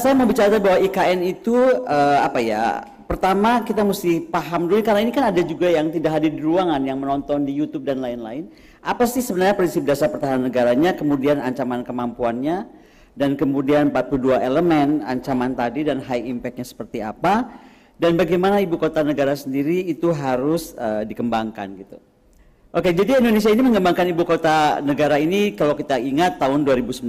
saya mau bicara bahwa IKN itu uh, apa ya? Pertama kita mesti paham dulu karena ini kan ada juga yang tidak hadir di ruangan yang menonton di YouTube dan lain-lain. Apa sih sebenarnya prinsip dasar pertahanan negaranya, kemudian ancaman kemampuannya, dan kemudian 42 elemen ancaman tadi dan high impactnya seperti apa, dan bagaimana ibu kota negara sendiri itu harus uh, dikembangkan gitu. Oke, jadi Indonesia ini mengembangkan ibu kota negara ini kalau kita ingat tahun 2019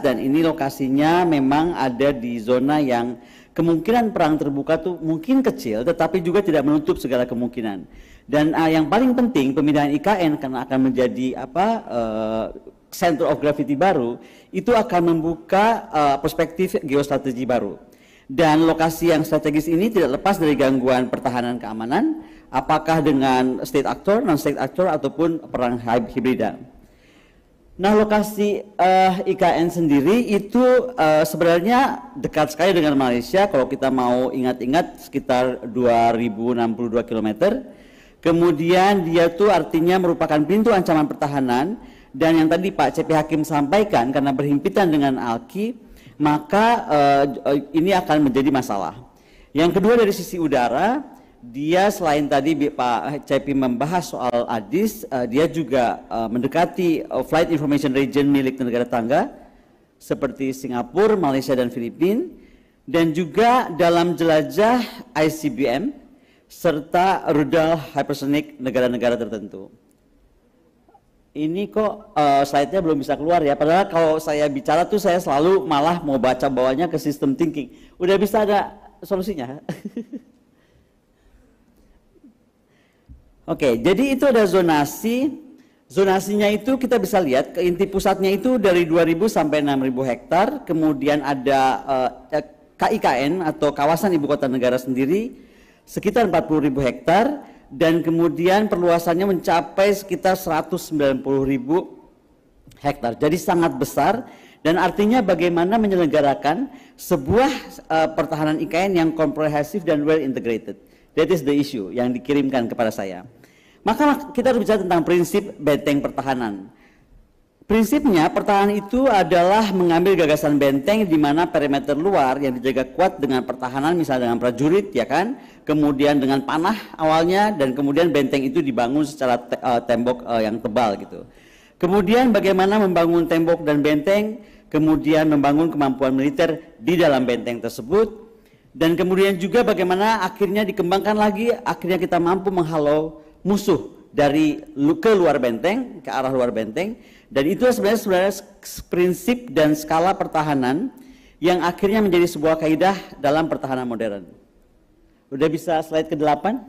dan ini lokasinya memang ada di zona yang kemungkinan perang terbuka tuh mungkin kecil tetapi juga tidak menutup segala kemungkinan. Dan uh, yang paling penting pemindahan IKN karena akan menjadi apa uh, center of gravity baru itu akan membuka uh, perspektif geostrategi baru. Dan lokasi yang strategis ini tidak lepas dari gangguan pertahanan keamanan apakah dengan state actor, non-state actor, ataupun perang hibrida. Nah, lokasi uh, eh, IKN sendiri itu uh, sebenarnya dekat sekali dengan Malaysia. Kalau kita mau ingat-ingat, sekitar 2.062 km. Kemudian dia itu artinya merupakan pintu ancaman pertahanan. Dan yang tadi Pak CP Hakim sampaikan, karena berhimpitan dengan Alki, maka uh, ini akan menjadi masalah. Yang kedua dari sisi udara, dia selain tadi Pak Cepi membahas soal ADIS, eh, dia juga eh, mendekati eh, Flight Information Region milik negara tangga seperti Singapura, Malaysia, dan Filipina, dan juga dalam jelajah ICBM serta rudal hypersonic negara-negara tertentu. Ini kok uh, slide-nya belum bisa keluar ya, padahal kalau saya bicara tuh saya selalu malah mau baca bawahnya ke sistem thinking. Udah bisa ada solusinya? Oke, jadi itu ada zonasi. Zonasinya itu kita bisa lihat ke inti pusatnya itu dari 2000 sampai 6000 hektar, kemudian ada eh, eh KIKN atau kawasan ibu kota negara sendiri sekitar 40.000 hektar dan kemudian perluasannya mencapai sekitar 190.000 hektar. Jadi sangat besar dan artinya bagaimana menyelenggarakan sebuah uh, pertahanan IKN yang komprehensif dan well integrated. That is the issue yang dikirimkan kepada saya. Maka kita harus bicara tentang prinsip benteng pertahanan. Prinsipnya pertahanan itu adalah mengambil gagasan benteng di mana perimeter luar yang dijaga kuat dengan pertahanan misalnya dengan prajurit ya kan, kemudian dengan panah awalnya dan kemudian benteng itu dibangun secara te eh, tembok eh, yang tebal gitu. Kemudian bagaimana membangun tembok dan benteng, kemudian membangun kemampuan militer di dalam benteng tersebut, dan kemudian juga bagaimana akhirnya dikembangkan lagi, akhirnya kita mampu menghalau musuh dari ke luar benteng, ke arah luar benteng. Dan itu sebenarnya, sebenarnya prinsip dan skala pertahanan yang akhirnya menjadi sebuah kaidah dalam pertahanan modern. Udah bisa slide ke delapan.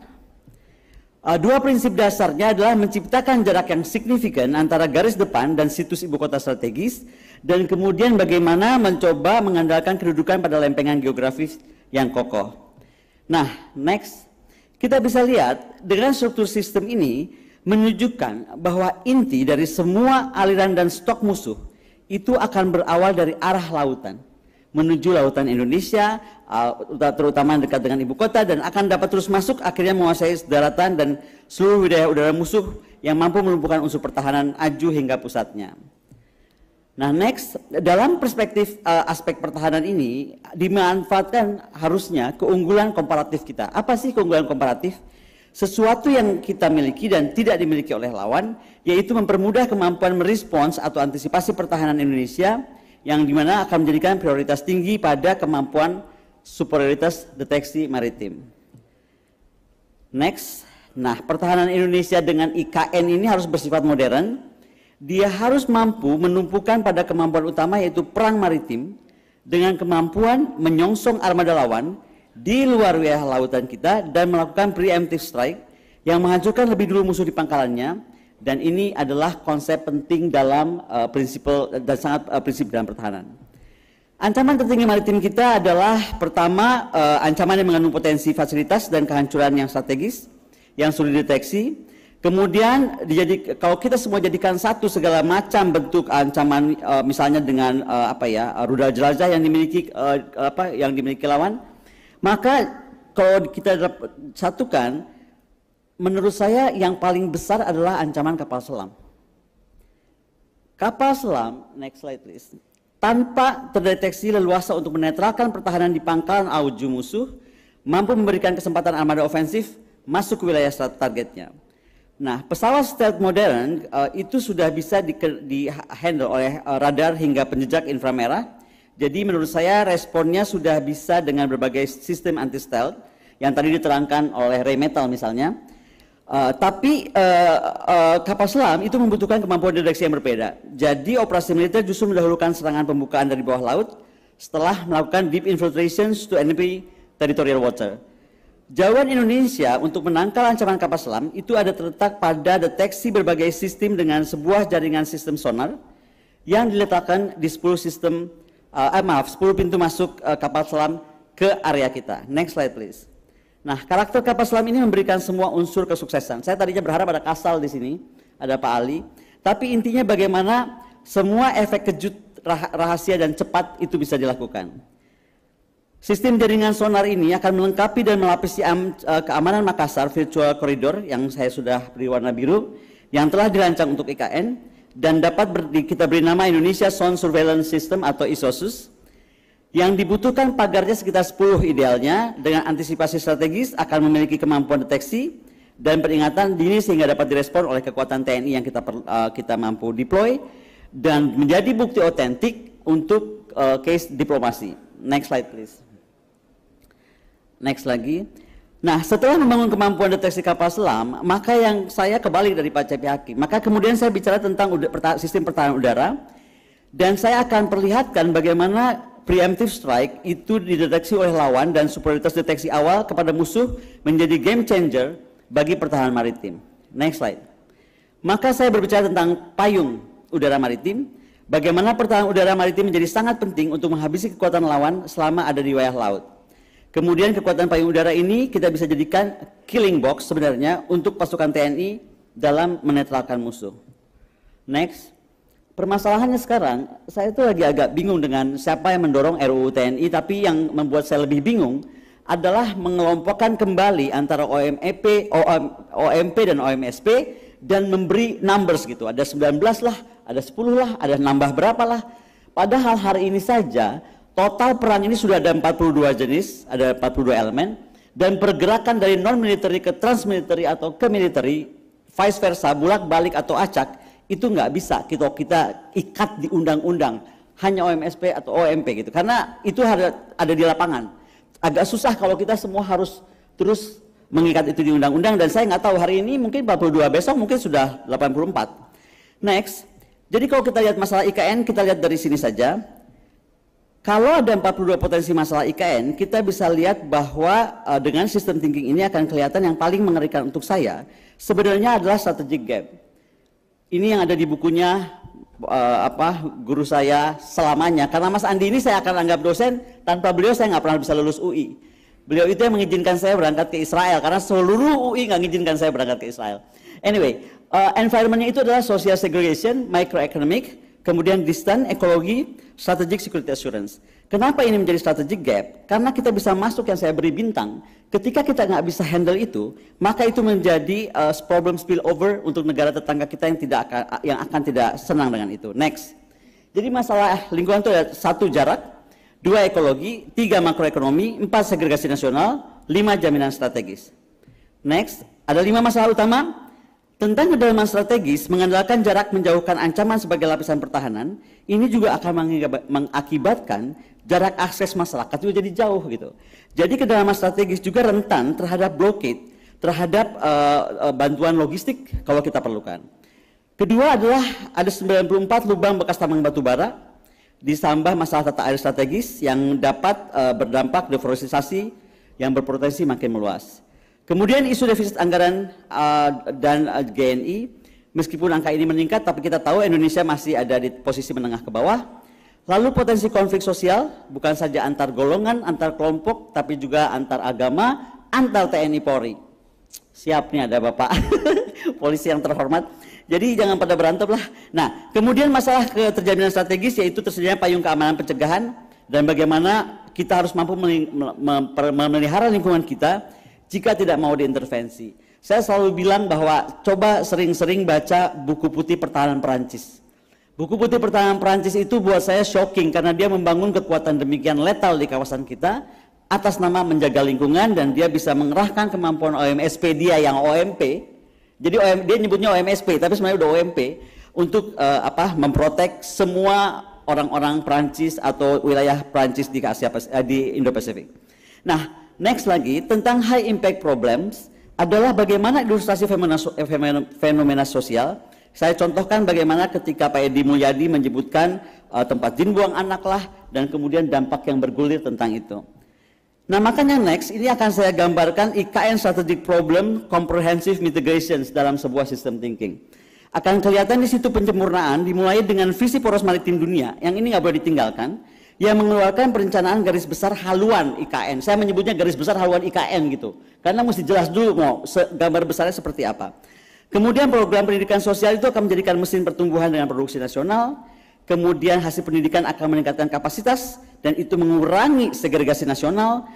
Ah, dua prinsip dasarnya adalah menciptakan jarak yang signifikan antara garis depan dan situs ibu kota strategis, dan kemudian bagaimana mencoba mengandalkan kedudukan pada lempengan geografis yang kokoh. Nah, next. Kita bisa lihat dengan struktur sistem ini menunjukkan bahwa inti dari semua aliran dan stok musuh itu akan berawal dari arah lautan menuju lautan Indonesia uh, terutama dekat dengan ibu kota dan akan dapat terus masuk akhirnya menguasai daratan dan seluruh wilayah udara musuh yang mampu melumpuhkan unsur pertahanan aju hingga pusatnya. Nah, next dalam perspektif uh, aspek pertahanan ini dimanfaatkan harusnya keunggulan komparatif kita. Apa sih keunggulan komparatif? Sesuatu yang kita miliki dan tidak dimiliki oleh lawan, yaitu mempermudah kemampuan merespons atau antisipasi pertahanan Indonesia yang dimana akan menjadikan prioritas tinggi pada kemampuan superioritas deteksi maritim. Next, nah pertahanan Indonesia dengan IKN ini harus bersifat modern, dia harus mampu menumpukan pada kemampuan utama yaitu perang maritim dengan kemampuan menyongsong armada lawan di luar wilayah lautan kita dan melakukan preemptive strike yang menghancurkan lebih dulu musuh di pangkalannya dan ini adalah konsep penting dalam uh, eh, prinsip dan sangat uh, prinsip dalam pertahanan. Ancaman tertinggi maritim kita adalah pertama uh, ancaman yang mengandung potensi fasilitas dan kehancuran yang strategis yang sulit dideteksi. Kemudian jadi kalau kita semua jadikan satu segala macam bentuk ancaman eh, misalnya dengan eh, apa ya eh, rudal jelajah yang dimiliki apa yang dimiliki lawan, maka kalau kita satukan, menurut saya yang paling besar adalah ancaman kapal selam. Kapal selam, next slide please. Tanpa terdeteksi leluasa untuk menetralkan pertahanan di pangkalan auju musuh, mampu memberikan kesempatan armada ofensif masuk ke wilayah targetnya. Nah, pesawat stealth modern uh, itu sudah bisa di, di handle oleh uh, radar hingga penjejak inframerah. Jadi menurut saya responnya sudah bisa dengan berbagai sistem anti stealth yang tadi diterangkan oleh Ray Metal misalnya. Uh, tapi uh, uh, kapal selam itu membutuhkan kemampuan deteksi yang berbeda. Jadi operasi militer justru mendahulukan serangan pembukaan dari bawah laut setelah melakukan deep infiltrations to enemy territorial water. Jawaban Indonesia untuk menangkal ancaman kapal selam itu ada terletak pada deteksi berbagai sistem dengan sebuah jaringan sistem sonar yang diletakkan di 10 sistem uh, eh, maaf 10 pintu masuk uh, kapal selam ke area kita. Next slide please. Nah, karakter kapal selam ini memberikan semua unsur kesuksesan. Saya tadinya berharap ada Kasal di sini, ada Pak Ali, tapi intinya bagaimana semua efek kejut rahasia dan cepat itu bisa dilakukan. Sistem jaringan sonar ini akan melengkapi dan melapisi eh, keamanan Makassar Virtual Corridor yang saya sudah beri warna biru yang telah dirancang untuk IKN dan dapat kita beri nama Indonesia Sound Surveillance System atau ISOSUS yang dibutuhkan pagarnya sekitar 10 idealnya dengan antisipasi strategis akan memiliki kemampuan deteksi dan peringatan dini sehingga dapat direspon oleh kekuatan TNI yang kita eh, kita mampu deploy dan menjadi bukti otentik untuk uh, case diplomasi. Next slide please. Next lagi. Nah, setelah membangun kemampuan deteksi kapal selam, maka yang saya kebalik dari Pak Hakim. Maka kemudian saya bicara tentang sistem pertahanan udara, dan saya akan perlihatkan bagaimana preemptive strike itu dideteksi oleh lawan dan superioritas deteksi awal kepada musuh menjadi game changer bagi pertahanan maritim. Next slide. Maka saya berbicara tentang payung udara maritim, bagaimana pertahanan udara maritim menjadi sangat penting untuk menghabisi kekuatan lawan selama ada di wilayah laut. Kemudian kekuatan payung udara ini kita bisa jadikan killing box sebenarnya untuk pasukan TNI dalam menetralkan musuh. Next. Permasalahannya sekarang, saya itu lagi agak bingung dengan siapa yang mendorong RUU TNI, tapi yang membuat saya lebih bingung adalah mengelompokkan kembali antara OMEP, OM, OMP dan OMSP dan memberi numbers gitu. Ada 19 lah, ada 10 lah, ada nambah berapa lah. Padahal hari ini saja Total perang ini sudah ada 42 jenis, ada 42 elemen, dan pergerakan dari non-military ke trans-military atau ke military, vice versa, bulak balik atau acak, itu nggak bisa kita, kita ikat di undang-undang, hanya OMSP atau OMP gitu. Karena itu ada, ada di lapangan. Agak susah kalau kita semua harus terus mengikat itu di undang-undang, dan saya nggak tahu hari ini mungkin 42, besok mungkin sudah 84. Next, jadi kalau kita lihat masalah IKN, kita lihat dari sini saja kalau ada 42 potensi masalah IKN, kita bisa lihat bahwa uh, dengan sistem thinking ini akan kelihatan yang paling mengerikan untuk saya sebenarnya adalah strategic gap. Ini yang ada di bukunya uh, apa guru saya selamanya. Karena Mas Andi ini saya akan anggap dosen, tanpa beliau saya nggak pernah bisa lulus UI. Beliau itu yang mengizinkan saya berangkat ke Israel karena seluruh UI nggak mengizinkan saya berangkat ke Israel. Anyway, uh, environmentnya itu adalah social segregation, microeconomic, Kemudian distance, ekologi, strategic security assurance. Kenapa ini menjadi strategic gap? Karena kita bisa masuk yang saya beri bintang. Ketika kita nggak bisa handle itu, maka itu menjadi uh, problem spillover untuk negara tetangga kita yang tidak akan yang akan tidak senang dengan itu. Next. Jadi masalah eh, lingkungan itu ada satu jarak, dua ekologi, tiga makroekonomi, empat segregasi nasional, lima jaminan strategis. Next, ada lima masalah utama. Tentang kedalaman strategis, mengandalkan jarak menjauhkan ancaman sebagai lapisan pertahanan, ini juga akan mengakibatkan jarak akses masyarakat juga jadi jauh gitu. Jadi kedalaman strategis juga rentan terhadap blokade, terhadap uh, bantuan logistik kalau kita perlukan. Kedua adalah ada 94 lubang bekas tambang batu bara, ditambah masalah tata air strategis yang dapat uh, berdampak deforestasi yang berpotensi makin meluas. Kemudian isu defisit anggaran uh, dan uh, GNI, meskipun angka ini meningkat, tapi kita tahu Indonesia masih ada di posisi menengah ke bawah. Lalu potensi konflik sosial, bukan saja antar golongan, antar kelompok, tapi juga antar agama, antar TNI Polri. Siap nih ada Bapak, polisi yang terhormat. Jadi jangan pada berantem lah. Nah, kemudian masalah keterjaminan strategis yaitu tersedia payung keamanan pencegahan dan bagaimana kita harus mampu memelihara lingkungan kita jika tidak mau diintervensi. Saya selalu bilang bahwa coba sering-sering baca buku putih pertahanan Perancis. Buku putih pertahanan Perancis itu buat saya shocking karena dia membangun kekuatan demikian letal di kawasan kita atas nama menjaga lingkungan dan dia bisa mengerahkan kemampuan OMSP dia yang OMP. Jadi OM, dia nyebutnya OMSP tapi sebenarnya udah OMP untuk uh, apa memprotek semua orang-orang Perancis atau wilayah Perancis di Asia eh, di Indo-Pasifik. Nah, next lagi tentang high impact problems adalah bagaimana ilustrasi fenomena, fenomena, sosial. Saya contohkan bagaimana ketika Pak Edi Mulyadi menyebutkan uh, tempat jin buang anak lah dan kemudian dampak yang bergulir tentang itu. Nah makanya next ini akan saya gambarkan IKN Strategic Problem Comprehensive Mitigations dalam sebuah sistem thinking. Akan kelihatan di situ pencemurnaan dimulai dengan visi poros maritim dunia yang ini nggak boleh ditinggalkan yang mengeluarkan perencanaan garis besar haluan IKN. Saya menyebutnya garis besar haluan IKN gitu. Karena mesti jelas dulu mau gambar besarnya seperti apa. Kemudian program pendidikan sosial itu akan menjadikan mesin pertumbuhan dengan produksi nasional. Kemudian hasil pendidikan akan meningkatkan kapasitas dan itu mengurangi segregasi nasional.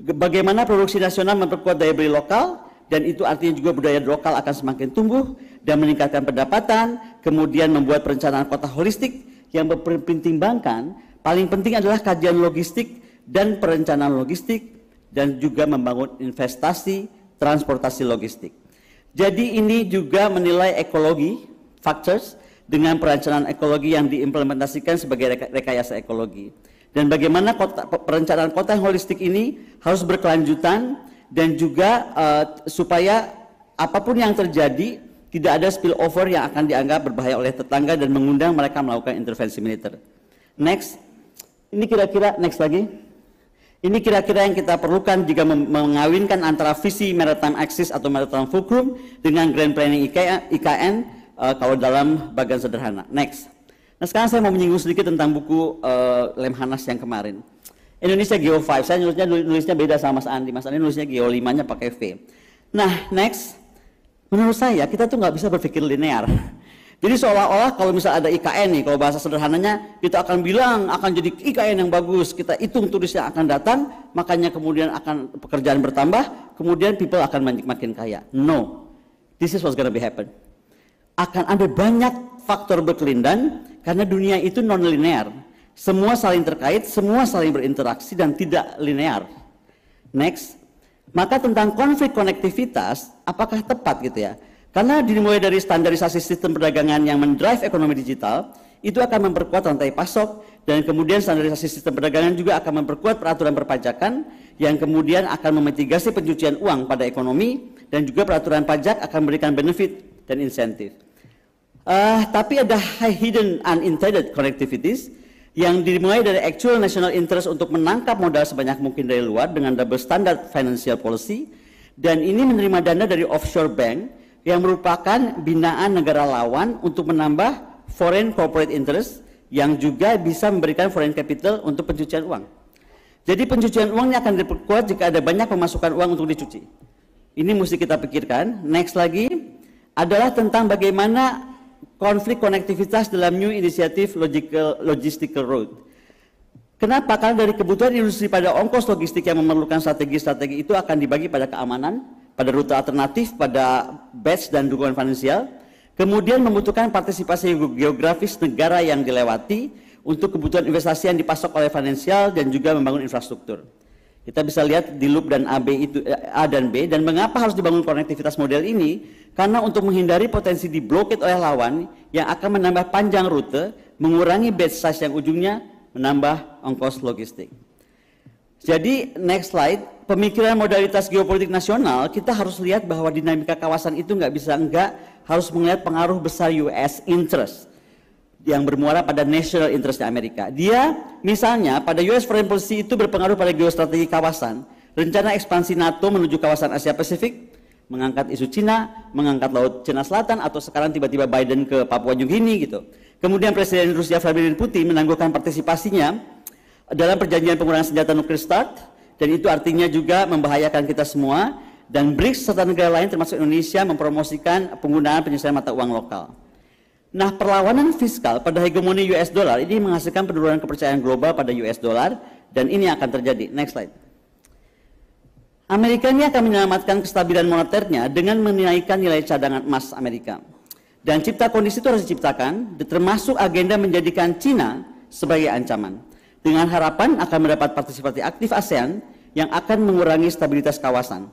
Bagaimana produksi nasional memperkuat daya beli lokal dan itu artinya juga budaya lokal akan semakin tumbuh dan meningkatkan pendapatan, kemudian membuat perencanaan kota holistik yang mempertimbangkan Paling penting adalah kajian logistik dan perencanaan logistik dan juga membangun investasi transportasi logistik. Jadi ini juga menilai ekologi factors dengan perencanaan ekologi yang diimplementasikan sebagai rekayasa ekologi. Dan bagaimana kota, perencanaan kota yang holistik ini harus berkelanjutan dan juga uh, supaya apapun yang terjadi tidak ada spillover yang akan dianggap berbahaya oleh tetangga dan mengundang mereka melakukan intervensi militer. Next, ini kira-kira next lagi. Ini kira-kira yang kita perlukan jika mengawinkan antara visi Maritime Axis atau Maritime Fulcrum dengan Grand Planning IKN uh, eh, kalau dalam bagian sederhana. Next. Nah sekarang saya mau menyinggung sedikit tentang buku uh, Lemhanas yang kemarin. Indonesia Geo 5. Saya nulisnya nulisnya beda sama Mas Andi. Mas Andi nulisnya Geo 5-nya pakai V. Nah, next. Menurut saya kita tuh nggak bisa berpikir linear. Jadi seolah-olah kalau misal ada IKN nih, kalau bahasa sederhananya kita akan bilang akan jadi IKN yang bagus, kita hitung turis yang akan datang, makanya kemudian akan pekerjaan bertambah, kemudian people akan makin, makin kaya. No, this is what's gonna be happen. Akan ada banyak faktor berkelindan karena dunia itu non-linear. Semua saling terkait, semua saling berinteraksi dan tidak linear. Next, maka tentang konflik konektivitas, apakah tepat gitu ya? Karena dimulai dari standarisasi sistem perdagangan yang mendrive ekonomi digital, itu akan memperkuat rantai pasok dan kemudian standarisasi sistem perdagangan juga akan memperkuat peraturan perpajakan yang kemudian akan memitigasi pencucian uang pada ekonomi dan juga peraturan pajak akan memberikan benefit dan insentif. Uh, tapi ada hidden unintended connectivities yang dimulai dari actual national interest untuk menangkap modal sebanyak mungkin dari luar dengan double standard financial policy dan ini menerima dana dari offshore bank yang merupakan binaan negara lawan untuk menambah foreign corporate interest yang juga bisa memberikan foreign capital untuk pencucian uang. Jadi pencucian uangnya akan diperkuat jika ada banyak pemasukan uang untuk dicuci. Ini mesti kita pikirkan. Next lagi adalah tentang bagaimana konflik konektivitas dalam new initiative logical logistical road. Kenapa? Karena dari kebutuhan industri pada ongkos logistik yang memerlukan strategi-strategi itu akan dibagi pada keamanan, pada rute alternatif, pada batch dan dukungan finansial, kemudian membutuhkan partisipasi geografis negara yang dilewati untuk kebutuhan investasi yang dipasok oleh finansial dan juga membangun infrastruktur. Kita bisa lihat di loop dan A, itu, A dan B dan mengapa harus dibangun konektivitas model ini? Karena untuk menghindari potensi diblokir oleh lawan yang akan menambah panjang rute, mengurangi batch size yang ujungnya menambah ongkos logistik. Jadi next slide pemikiran modalitas geopolitik nasional, kita harus lihat bahwa dinamika kawasan itu nggak bisa enggak harus melihat pengaruh besar US interest yang bermuara pada national interest di Amerika. Dia misalnya pada US foreign policy itu berpengaruh pada geostrategi kawasan, rencana ekspansi NATO menuju kawasan Asia Pasifik, mengangkat isu Cina, mengangkat laut Cina Selatan atau sekarang tiba-tiba Biden ke Papua New Guinea gitu. Kemudian Presiden Rusia Vladimir Putin menangguhkan partisipasinya dalam perjanjian pengurangan senjata nuklir START dan itu artinya juga membahayakan kita semua. Dan BRICS serta negara lain termasuk Indonesia mempromosikan penggunaan penyelesaian mata uang lokal. Nah, perlawanan fiskal pada hegemoni US dollar ini menghasilkan penurunan kepercayaan global pada US dollar dan ini akan terjadi. Next slide. Amerika ini akan menyelamatkan kestabilan moneternya dengan menaikkan nilai cadangan emas Amerika. Dan cipta kondisi itu harus diciptakan, termasuk agenda menjadikan Cina sebagai ancaman dengan harapan akan mendapat partisipasi aktif ASEAN yang akan mengurangi stabilitas kawasan.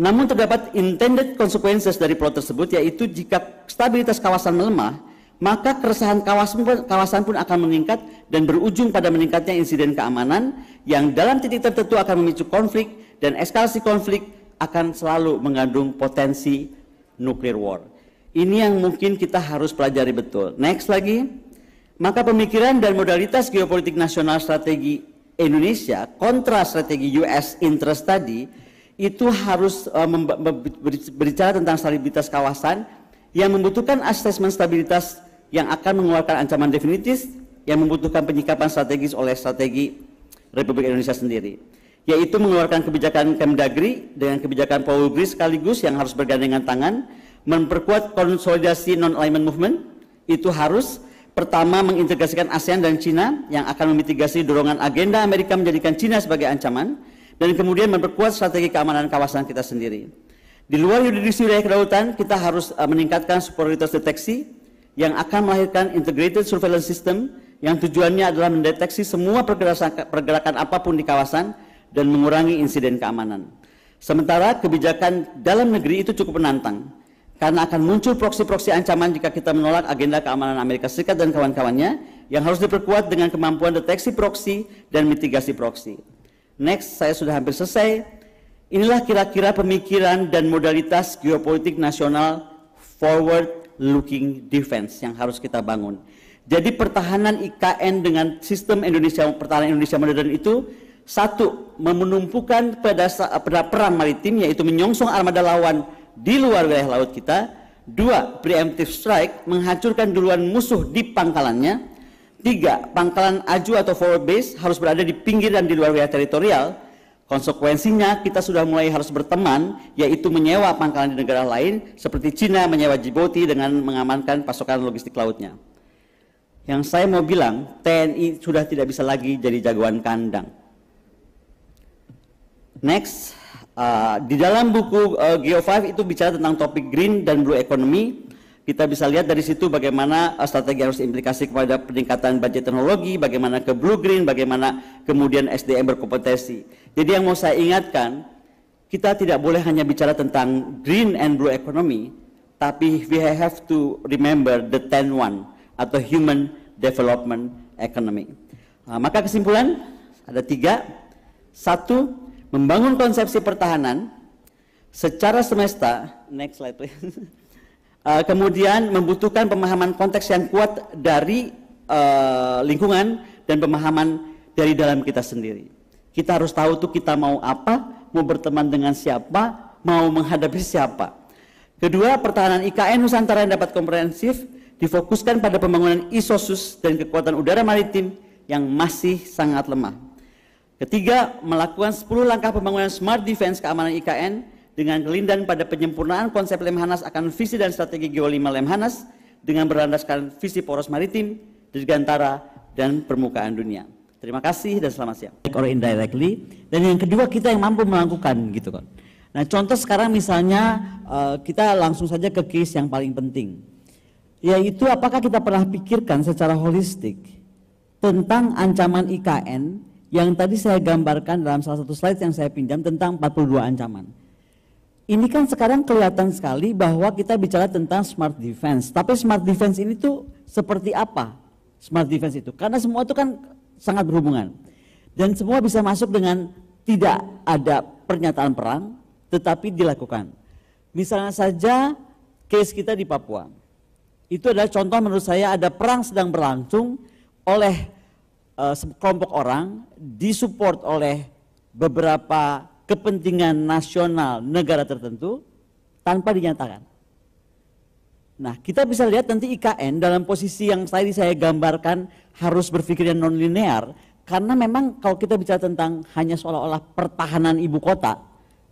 Namun terdapat intended consequences dari plot tersebut yaitu jika stabilitas kawasan melemah, maka keresahan kawasan pun, akan meningkat dan berujung pada meningkatnya insiden keamanan yang dalam titik tertentu akan memicu konflik dan eskalasi konflik akan selalu mengandung potensi nuclear war. Ini yang mungkin kita harus pelajari betul. Next lagi. Maka pemikiran dan modalitas geopolitik nasional strategi Indonesia kontra strategi US interest tadi itu harus e, berbicara tentang stabilitas kawasan yang membutuhkan asesmen stabilitas yang akan mengeluarkan ancaman definitif yang membutuhkan penyikapan strategis oleh strategi Republik Indonesia sendiri yaitu mengeluarkan kebijakan Kemdagri dengan kebijakan Polri sekaligus yang harus bergandengan tangan memperkuat konsolidasi non alignment movement itu harus Pertama, mengintegrasikan ASEAN dan Cina yang akan memitigasi dorongan agenda Amerika menjadikan Cina sebagai ancaman dan kemudian memperkuat strategi keamanan kawasan kita sendiri. Di luar yuridisi wilayah kedaulatan, kita harus eh, meningkatkan superioritas deteksi yang akan melahirkan integrated surveillance system yang tujuannya adalah mendeteksi semua pergerakan, pergerakan apapun di kawasan dan mengurangi insiden keamanan. Sementara kebijakan dalam negeri itu cukup menantang karena akan muncul proksi-proksi ancaman jika kita menolak agenda keamanan Amerika Serikat dan kawan-kawannya yang harus diperkuat dengan kemampuan deteksi proksi dan mitigasi proksi. Next, saya sudah hampir selesai. Inilah kira-kira pemikiran dan modalitas geopolitik nasional forward looking defense yang harus kita bangun. Jadi pertahanan IKN dengan sistem Indonesia pertahanan Indonesia modern itu satu menumpukan pada, pada perang maritim yaitu menyongsong armada lawan di luar wilayah laut kita. Dua, preemptive strike menghancurkan duluan musuh di pangkalannya. Tiga, pangkalan aju atau forward base harus berada di pinggir dan di luar wilayah teritorial. Konsekuensinya kita sudah mulai harus berteman, yaitu menyewa pangkalan di negara lain, seperti Cina menyewa Djibouti dengan mengamankan pasokan logistik lautnya. Yang saya mau bilang, TNI sudah tidak bisa lagi jadi jagoan kandang. Next. Uh, di dalam buku uh, eh, Geo5 itu bicara tentang topik green dan blue economy. Kita bisa lihat dari situ bagaimana uh, strategi harus implikasi kepada peningkatan budget teknologi, bagaimana ke blue green, bagaimana kemudian SDM berkompetensi. Jadi yang mau saya ingatkan, kita tidak boleh hanya bicara tentang green and blue economy, tapi we have to remember the ten one atau human development economy. Uh, maka kesimpulan ada tiga. Satu, membangun konsepsi pertahanan secara semesta. Next slide please. Uh, kemudian membutuhkan pemahaman konteks yang kuat dari uh, lingkungan dan pemahaman dari dalam kita sendiri. Kita harus tahu tuh kita mau apa, mau berteman dengan siapa, mau menghadapi siapa. Kedua, pertahanan IKN Nusantara yang dapat komprehensif difokuskan pada pembangunan isosus dan kekuatan udara maritim yang masih sangat lemah. Ketiga, melakukan 10 langkah pembangunan smart defense keamanan IKN dengan kelindan pada penyempurnaan konsep Lemhanas akan visi dan strategi Geo 5 Lemhanas dengan berlandaskan visi poros maritim, dirgantara, dan permukaan dunia. Terima kasih dan selamat siang. Or indirectly. Dan yang kedua kita yang mampu melakukan gitu kan. Nah contoh sekarang misalnya eh, kita langsung saja ke case yang paling penting. Yaitu apakah kita pernah pikirkan secara holistik tentang ancaman IKN yang tadi saya gambarkan dalam salah satu slide yang saya pinjam tentang 42 ancaman. Ini kan sekarang kelihatan sekali bahwa kita bicara tentang smart defense. Tapi smart defense ini tuh seperti apa? Smart defense itu. Karena semua itu kan sangat berhubungan. Dan semua bisa masuk dengan tidak ada pernyataan perang, tetapi dilakukan. Misalnya saja case kita di Papua. Itu adalah contoh menurut saya ada perang sedang berlangsung oleh uh, kelompok orang disupport oleh beberapa kepentingan nasional negara tertentu tanpa dinyatakan. Nah, kita bisa lihat nanti IKN dalam posisi yang tadi saya gambarkan harus berpikir yang non-linear karena memang kalau kita bicara tentang hanya seolah-olah pertahanan ibu kota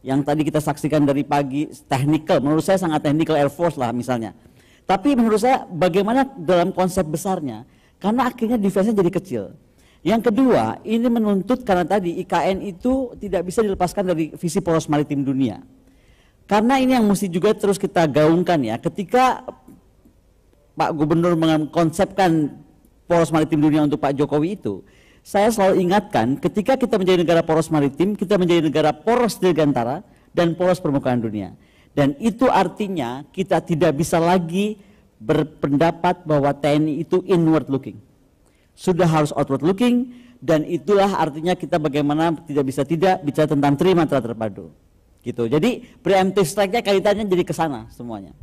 yang tadi kita saksikan dari pagi teknikal menurut saya sangat technical air force lah misalnya. Tapi menurut saya bagaimana dalam konsep besarnya karena akhirnya defense-nya jadi kecil. Yang kedua, ini menuntut karena tadi IKN itu tidak bisa dilepaskan dari visi poros maritim dunia. Karena ini yang mesti juga terus kita gaungkan ya. Ketika Pak Gubernur mengkonsepkan poros maritim dunia untuk Pak Jokowi itu, saya selalu ingatkan ketika kita menjadi negara poros maritim, kita menjadi negara poros dirgantara dan poros permukaan dunia. Dan itu artinya kita tidak bisa lagi berpendapat bahwa TNI itu inward looking sudah harus outward looking dan itulah artinya kita bagaimana tidak bisa tidak bicara tentang trimatra terpadu. Gitu. Jadi preemptive strike-nya kaitannya jadi ke sana semuanya.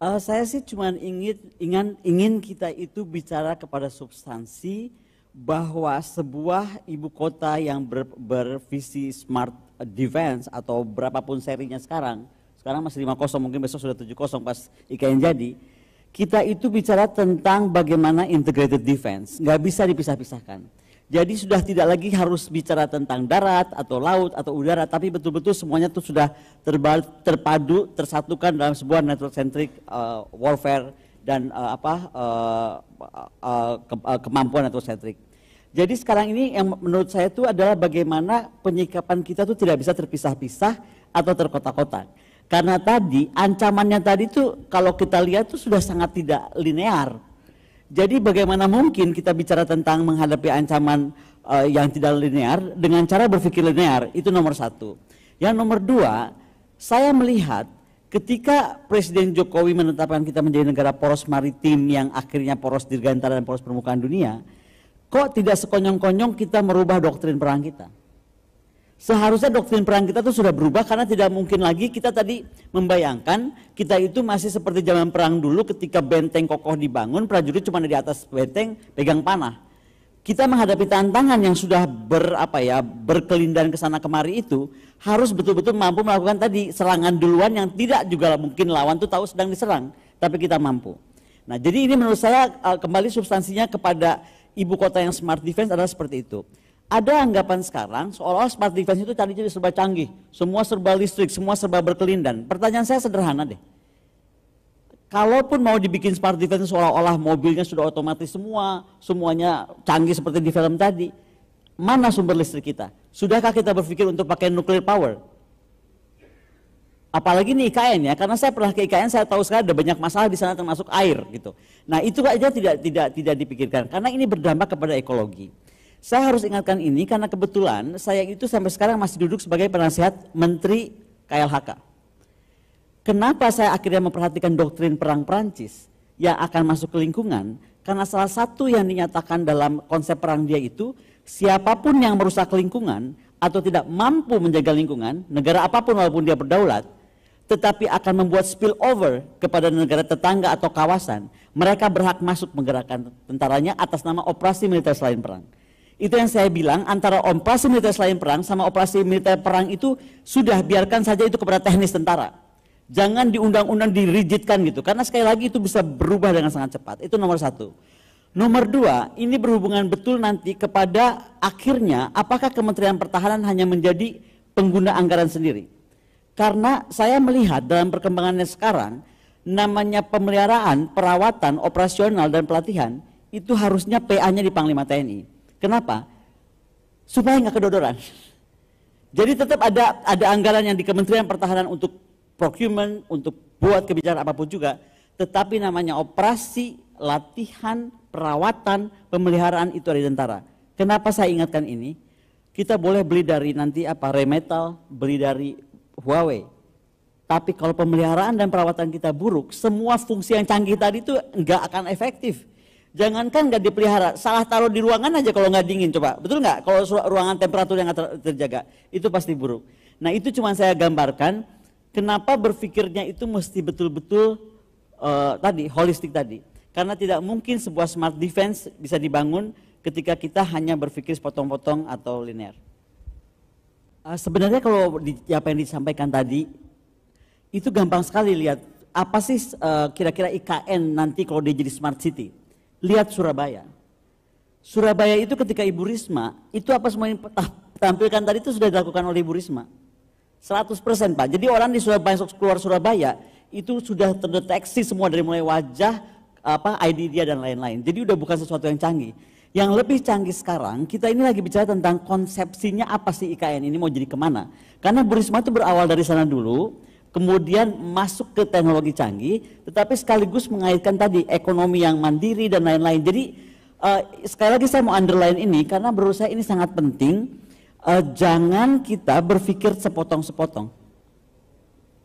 Uh, saya sih cuma ingin, ingin ingin kita itu bicara kepada substansi bahwa sebuah ibu kota yang ber, bervisi smart defense atau berapapun serinya sekarang, sekarang masih 50 mungkin besok sudah 70 pas IKN jadi, kita itu bicara tentang bagaimana integrated defense, nggak bisa dipisah-pisahkan. Jadi sudah tidak lagi harus bicara tentang darat atau laut atau udara, tapi betul-betul semuanya itu sudah terpadu, tersatukan dalam sebuah network centric uh, eh, warfare dan uh, apa uh, uh, ke, uh, kemampuan network centric. Jadi sekarang ini yang menurut saya itu adalah bagaimana penyikapan kita itu tidak bisa terpisah-pisah atau terkotak-kotak. Karena tadi ancamannya tadi itu kalau kita lihat itu sudah sangat tidak linear. Jadi bagaimana mungkin kita bicara tentang menghadapi ancaman uh, yang tidak linear dengan cara berpikir linear itu nomor satu. Yang nomor dua, saya melihat ketika Presiden Jokowi menetapkan kita menjadi negara poros maritim yang akhirnya poros dirgantara dan poros permukaan dunia, kok tidak sekonyong-konyong kita merubah doktrin perang kita? Seharusnya doktrin perang kita itu sudah berubah karena tidak mungkin lagi kita tadi membayangkan kita itu masih seperti zaman perang dulu ketika benteng kokoh dibangun, prajurit cuma di atas benteng pegang panah. Kita menghadapi tantangan yang sudah ber apa ya, berkelindan ke sana kemari itu harus betul-betul mampu melakukan tadi serangan duluan yang tidak juga mungkin lawan tuh tahu sedang diserang, tapi kita mampu. Nah, jadi ini menurut saya eh, kembali substansinya kepada ibu kota yang smart defense adalah seperti itu ada anggapan sekarang seolah-olah smart device itu tadi jadi serba canggih, semua serba listrik, semua serba berkelindan. Pertanyaan saya sederhana deh. Kalaupun mau dibikin smart device seolah-olah mobilnya sudah otomatis semua, semuanya canggih seperti di film tadi, mana sumber listrik kita? Sudahkah kita berpikir untuk pakai nuclear power? Apalagi ini IKN ya, karena saya pernah ke IKN, saya tahu sekali ada banyak masalah di sana termasuk air gitu. Nah itu aja tidak tidak tidak dipikirkan, karena ini berdampak kepada ekologi. Saya harus ingatkan ini karena kebetulan saya itu sampai sekarang masih duduk sebagai penasehat Menteri KLHK. Kenapa saya akhirnya memperhatikan doktrin perang Perancis yang akan masuk ke lingkungan? Karena salah satu yang dinyatakan dalam konsep perang dia itu, siapapun yang merusak lingkungan atau tidak mampu menjaga lingkungan, negara apapun walaupun dia berdaulat, tetapi akan membuat spill over kepada negara tetangga atau kawasan, mereka berhak masuk menggerakkan tentaranya atas nama operasi militer selain perang. Itu yang saya bilang antara operasi militer selain perang sama operasi militer perang itu sudah biarkan saja itu kepada teknis tentara. Jangan diundang-undang dirigidkan gitu karena sekali lagi itu bisa berubah dengan sangat cepat. Itu nomor satu. Nomor dua, ini berhubungan betul nanti kepada akhirnya apakah Kementerian Pertahanan hanya menjadi pengguna anggaran sendiri. Karena saya melihat dalam perkembangannya sekarang, namanya pemeliharaan, perawatan, operasional, dan pelatihan, itu harusnya PA-nya di Panglima TNI. Kenapa? Supaya nggak kedodoran. Jadi tetap ada ada anggaran yang di Kementerian Pertahanan untuk procurement, untuk buat kebijakan apapun juga, tetapi namanya operasi, latihan, perawatan, pemeliharaan itu ada tentara. Kenapa saya ingatkan ini? Kita boleh beli dari nanti apa Remetal, beli dari Huawei. Tapi kalau pemeliharaan dan perawatan kita buruk, semua fungsi yang canggih tadi itu nggak akan efektif. Jangankan nggak dipelihara, salah taruh di ruangan aja kalau nggak dingin coba. Betul nggak? Kalau ruangan temperatur yang ter terjaga, itu pasti buruk. Nah itu cuma saya gambarkan, kenapa berpikirnya itu mesti betul-betul uh, tadi, holistik tadi. Karena tidak mungkin sebuah smart defense bisa dibangun ketika kita hanya berpikir potong potong atau linear. Uh, sebenarnya kalau di, apa yang disampaikan tadi, itu gampang sekali lihat apa sih eh, kira-kira uh, kira -kira IKN nanti kalau dia jadi smart city Lihat Surabaya. Surabaya itu ketika Ibu Risma, itu apa semua yang tampilkan tadi itu sudah dilakukan oleh Ibu Risma. 100% Pak. Jadi orang di Surabaya keluar Surabaya itu sudah terdeteksi semua dari mulai wajah, apa ID dia dan lain-lain. Jadi udah bukan sesuatu yang canggih. Yang lebih canggih sekarang, kita ini lagi bicara tentang konsepsinya apa sih IKN ini mau jadi kemana. Karena Ibu Risma itu berawal dari sana dulu, kemudian masuk ke teknologi canggih, tetapi sekaligus mengaitkan tadi ekonomi yang mandiri dan lain-lain. Jadi uh, sekali lagi saya mau underline ini karena menurut saya ini sangat penting. Uh, jangan kita berpikir sepotong-sepotong.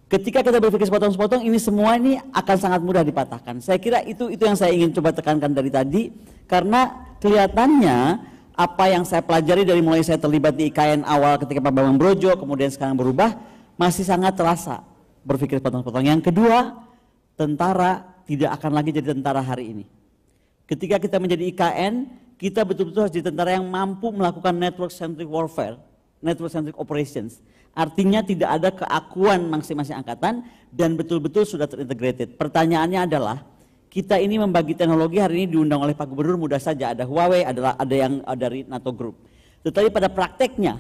Ketika kita berpikir sepotong-sepotong, ini semua ini akan sangat mudah dipatahkan. Saya kira itu itu yang saya ingin coba tekankan dari tadi, karena kelihatannya apa yang saya pelajari dari mulai saya terlibat di IKN awal ketika Pak Bambang Brojo, kemudian sekarang berubah, masih sangat terasa berpikir potong-potong. Yang kedua, tentara tidak akan lagi jadi tentara hari ini. Ketika kita menjadi IKN, kita betul-betul harus jadi tentara yang mampu melakukan network centric warfare, network centric operations. Artinya tidak ada keakuan masing-masing angkatan dan betul-betul sudah terintegrated. Pertanyaannya adalah, kita ini membagi teknologi hari ini diundang oleh Pak Gubernur mudah saja, ada Huawei, ada, ada yang dari NATO Group. Tetapi pada prakteknya,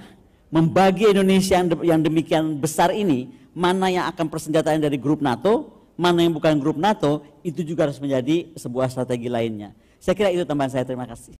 membagi Indonesia yang demikian besar ini mana yang akan persenjataan dari grup NATO, mana yang bukan grup NATO, itu juga harus menjadi sebuah strategi lainnya. Saya kira itu tambahan saya, terima kasih.